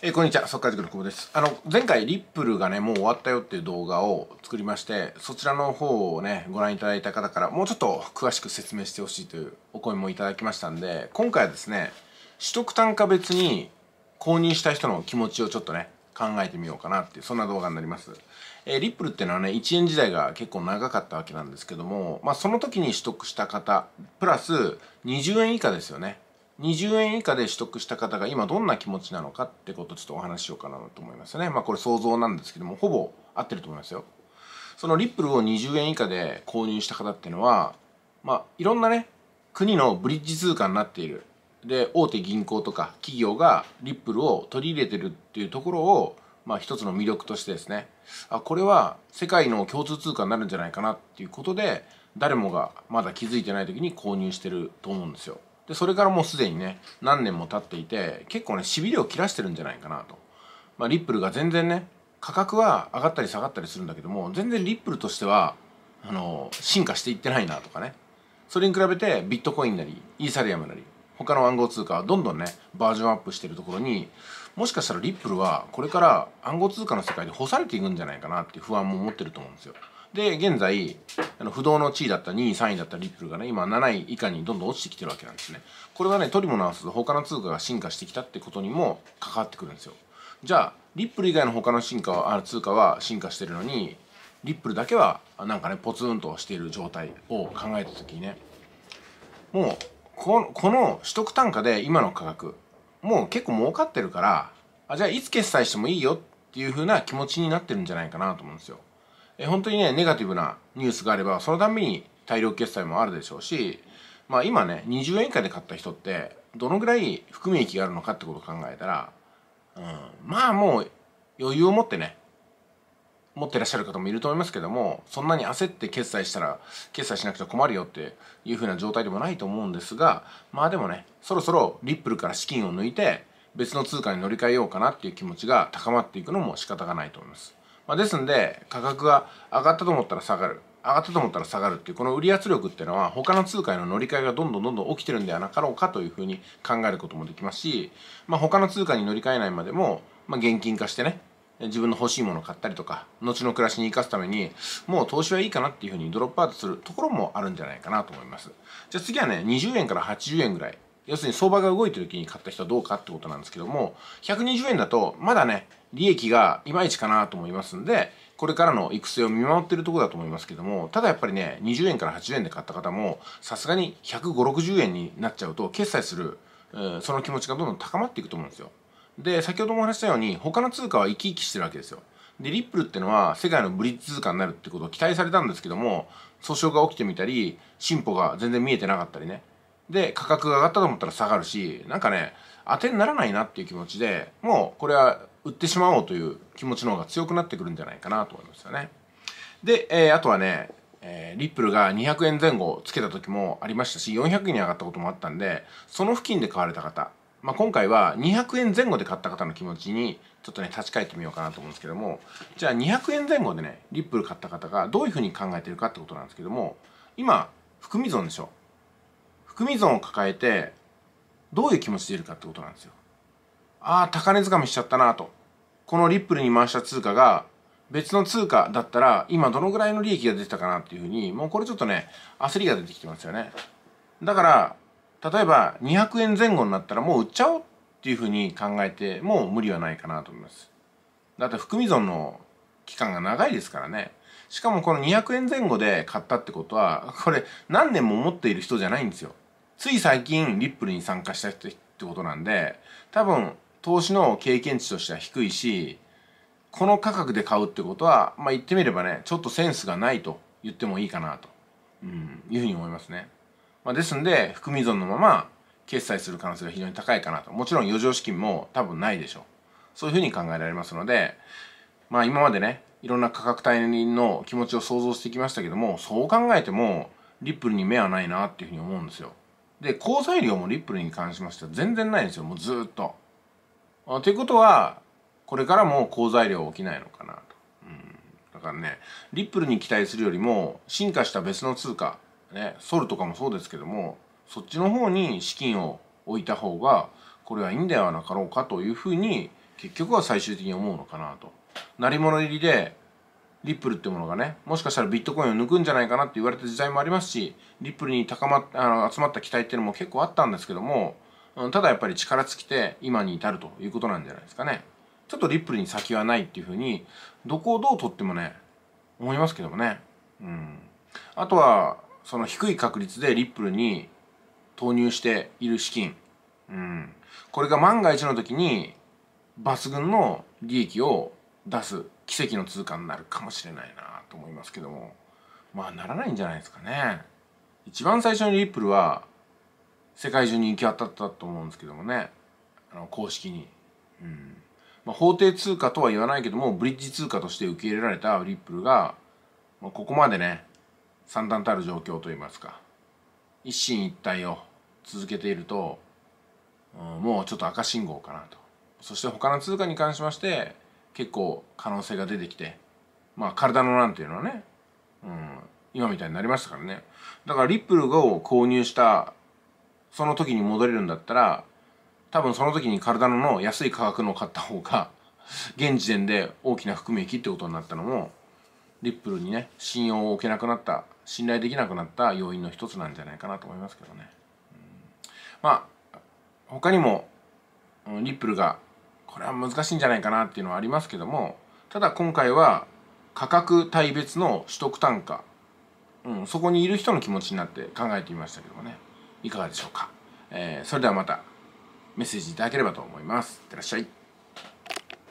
えー、こんにちは、速稼塾の久保です。あの、前回リップルがね、もう終わったよっていう動画を作りまして、そちらの方をね、ご覧いただいた方から、もうちょっと詳しく説明してほしいというお声もいただきましたんで、今回はですね、取得単価別に購入した人の気持ちをちょっとね、考えてみようかなっていう、そんな動画になります。えー、リップルっていうのはね、1円時代が結構長かったわけなんですけども、まあその時に取得した方、プラス20円以下ですよね。20円以下で取得した方が今どんな気持ちなのかってことをちょっとお話しようかなと思いますね。まあこれ想像なんですけども、ほぼ合ってると思いますよ。そのリップルを20円以下で購入した方っていうのは、まあいろんなね、国のブリッジ通貨になっている。で、大手銀行とか企業がリップルを取り入れてるっていうところを、まあ一つの魅力としてですね、あ、これは世界の共通通貨になるんじゃないかなっていうことで、誰もがまだ気づいてない時に購入してると思うんですよ。でそれからもうすでにね何年も経っていて結構ねしびれを切らしてるんじゃないかなと、まあ、リップルが全然ね価格は上がったり下がったりするんだけども全然リップルとしてはあの進化していってないなとかねそれに比べてビットコインなりイーサリアムなり他の暗号通貨はどんどんねバージョンアップしてるところにもしかしたらリップルはこれから暗号通貨の世界で干されていくんじゃないかなっていう不安も持ってると思うんですよ。で現在あの不動の地位だった2位3位だったリップルがね今7位以下にどんどん落ちてきてるわけなんですねこれはね取りも直すと他の通貨が進化してきたってことにも関わってくるんですよじゃあリップル以外の他の進化はあ通貨は進化してるのにリップルだけはなんかねポツンとしている状態を考えた時にねもうこの取得単価で今の価格もう結構儲かってるからあじゃあいつ決済してもいいよっていう風な気持ちになってるんじゃないかなと思うんですよえ本当にねネガティブなニュースがあればそのために大量決済もあるでしょうしまあ今ね20円以下で買った人ってどのぐらい含み益があるのかってことを考えたら、うん、まあもう余裕を持ってね持ってらっしゃる方もいると思いますけどもそんなに焦って決済したら決済しなくちゃ困るよっていう風な状態でもないと思うんですがまあでもねそろそろリップルから資金を抜いて別の通貨に乗り換えようかなっていう気持ちが高まっていくのも仕方がないと思います。まあ、ですんで価格が上がったと思ったら下がる上がったと思ったら下がるっていうこの売り圧力っていうのは他の通貨への乗り換えがどんどんどんどん起きてるんではなかろうかというふうに考えることもできますし、まあ、他の通貨に乗り換えないまでも、まあ、現金化してね自分の欲しいものを買ったりとか後の暮らしに生かすためにもう投資はいいかなっていうふうにドロップアウトするところもあるんじゃないかなと思いますじゃあ次はね20円から80円ぐらい要するに相場が動いてる時に買った人はどうかってことなんですけども120円だとまだね利益がいまいちかなと思いますんでこれからの育成を見守ってるとこだと思いますけどもただやっぱりね20円から80円で買った方もさすがに15060円になっちゃうと決済する、その気持ちがどんどん高まっていくと思うんですよで先ほどもお話したように他の通貨は生き生きしてるわけですよでリップルってのは世界のブリッジ通貨になるってことを期待されたんですけども訴訟が起きてみたり進歩が全然見えてなかったりねで価格が上がったと思ったら下がるしなんかね当てにならないなっていう気持ちでもうこれは売ってしまおうという気持ちの方が強くなってくるんじゃないかなと思いますよねで、えー、あとはね、えー、リップルが200円前後つけた時もありましたし400円に上がったこともあったんでその付近で買われた方まあ、今回は200円前後で買った方の気持ちにちょっとね立ち返ってみようかなと思うんですけどもじゃあ200円前後でねリップル買った方がどういうふうに考えてるかってことなんですけども今含み損でしょ含み損を抱えてどういう気持ちでいるかってことなんですよ。ああ、高値掴みしちゃったなと。このリップルに回した通貨が別の通貨だったら今どのぐらいの利益が出てたかなっていうふうにもうこれちょっとね焦りが出てきてますよね。だから例えば200円前後になったらもう売っちゃおうっていうふうに考えてもう無理はないかなと思います。だって含み損の期間が長いですからね。しかもこの200円前後で買ったってことはこれ何年も持っている人じゃないんですよ。つい最近リップルに参加した人ってことなんで多分投資の経験値としては低いしこの価格で買うってことはまあ言ってみればねちょっとセンスがないと言ってもいいかなと、うん、いうふうに思いますね、まあ、ですんで含み損のまま決済する可能性が非常に高いかなともちろん余剰資金も多分ないでしょうそういうふうに考えられますのでまあ今までねいろんな価格帯の気持ちを想像してきましたけどもそう考えてもリップルに目はないなっていうふうに思うんですよで交際量もリップルに関しましては全然ないんですよもうずっと。ということはこれからも交材料起きないのかなと、うん、だからねリップルに期待するよりも進化した別の通貨、ね、ソルとかもそうですけどもそっちの方に資金を置いた方がこれはいいんではなかろうかというふうに結局は最終的に思うのかなと。なり物入りでリップルってものがね、もしかしたらビットコインを抜くんじゃないかなって言われた時代もありますし、リップルに高まあの集まった期待っていうのも結構あったんですけども、ただやっぱり力尽きて今に至るということなんじゃないですかね。ちょっとリップルに先はないっていうふうに、どこをどう取ってもね、思いますけどもね。うん。あとは、その低い確率でリップルに投入している資金。うん。これが万が一の時に抜群の利益を出す奇跡の通貨になるかもしれないなと思いますけどもまあならないんじゃないですかね一番最初にリップルは世界中に行き渡ったと思うんですけどもねあの公式に、うんまあ、法定通貨とは言わないけどもブリッジ通貨として受け入れられたリップルが、まあ、ここまでね惨段たる状況といいますか一進一退を続けていると、うん、もうちょっと赤信号かなとそして他の通貨に関しまして結構可能性が出てきてまあ体のなんていうのはね、うん、今みたいになりましたからねだからリップルを購入したその時に戻れるんだったら多分その時に体の安い価格のを買った方が現時点で大きな含み益ってことになったのもリップルにね信用を置けなくなった信頼できなくなった要因の一つなんじゃないかなと思いますけどね、うん、まあ他にもリップルがこれは難しいんじゃないかなっていうのはありますけどもただ今回は価格帯別の取得単価、うん、そこにいる人の気持ちになって考えてみましたけどもねいかがでしょうか、えー、それではまたメッセージいただければと思いますいってらっしゃい